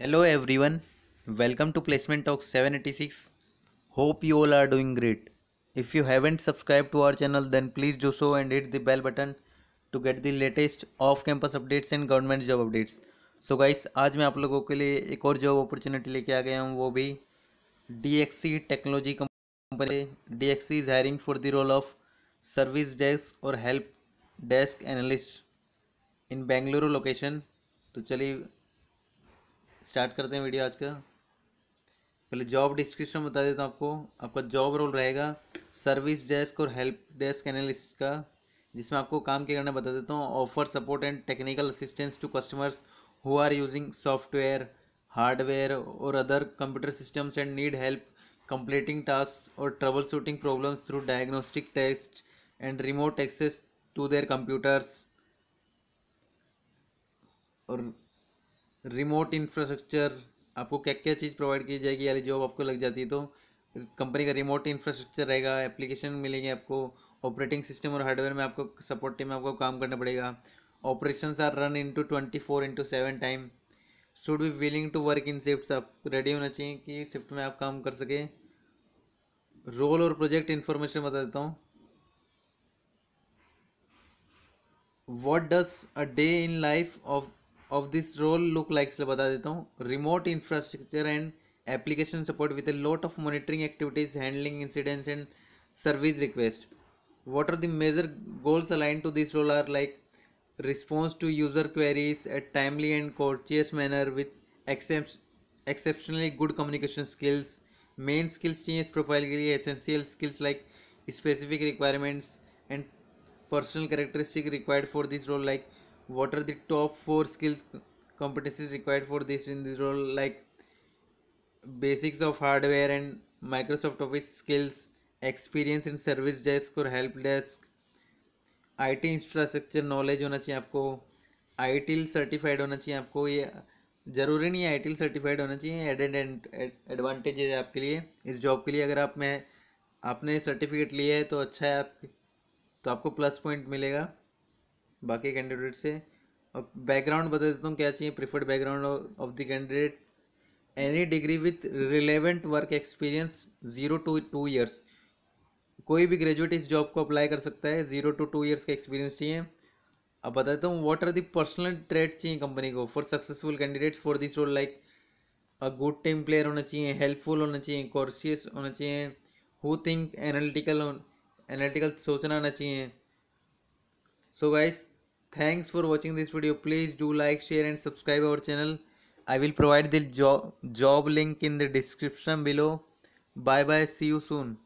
Hello everyone welcome to placement seven eighty six hope you all are doing great if you haven't subscribe to our channel then please do so and hit the bell button to get the latest of campus updates and government job updates so guys आज मैं आप लोगों के लिए एक और job opportunity लेके आ गया हूँ वो भी D technology company D X is hiring for the role of service desk और help desk analyst in Bengaluru location तो चलिए स्टार्ट करते हैं वीडियो आज का पहले जॉब डिस्क्रिप्शन बता देता हूँ आपको आपका जॉब रोल रहेगा सर्विस डेस्क और हेल्प डेस्क एनालिस्ट का जिसमें आपको काम क्या करना बता देता हूँ offer support and technical assistance to customers who are using software hardware और other computer systems and need help completing task और troubleshooting problems through diagnostic test and remote access to their computers और remote infrastructure आपको क्या क्या चीज़ provide की जाएगी यानी job आपको लग जाती है तो कंपनी का रिमोट इंफ्रास्ट्रक्चर रहेगा एप्लीकेशन मिलेंगे आपको ऑपरेटिंग सिस्टम और हार्डवेयर में आपको सपोर्ट टीम में आपको काम करना पड़ेगा operation are run into twenty four into seven time should be willing to work in shift आप रेडी होना चाहिए कि शिफ्ट में आप काम कर सकें रोल और प्रोजेक्ट इन्फॉर्मेशन बता देता हूँ what does a day in life of of this role look like इसलिए बता देता हूँ remote infrastructure and application support with a lot of monitoring activities handling incidents and service request what are the major goals aligned to this role are like response to user queries at timely and courteous manner with except, exceptionally good communication skills main skills change profile profile के लिए essential skills like specific requirements and personal characteristic required for this what are the top four skills competencies required for this in this role like basics of hardware and microsoft office skills experience in service desk और help desk IT infrastructure knowledge होना चाहिए आपको I T certified होना चाहिए आपको ये ज़रूरी नहीं है आई टी सर्टिफाइड होना चाहिए एडेड एडवांटेज है आपके लिए इस जॉब के लिए अगर आप में आपने सर्टिफिकेट लिया है तो अच्छा है आप तो आपको प्लस पॉइंट मिलेगा बाकी कैंडिडेट से और बैकग्राउंड बता देता हूँ क्या चाहिए preferred background of the candidate any degree with relevant work experience zero to two years कोई भी ग्रेजुएट इस जॉब को अप्लाई कर सकता है जीरो टू टू ईयर्स का एक्सपीरियंस चाहिए अब बता देता हूँ what are the personal trait चाहिए कंपनी को for successful candidates for this role like a good team player होना चाहिए हेल्पफुल होना चाहिए कॉर्शियस होना चाहिए हु थिंक एनालिटिकल एनालिटिकल सोचना आना चाहिए so guys Thanks for watching this video. Please do like, share and subscribe our channel. I will provide the job, job link in the description below. Bye bye. See you soon.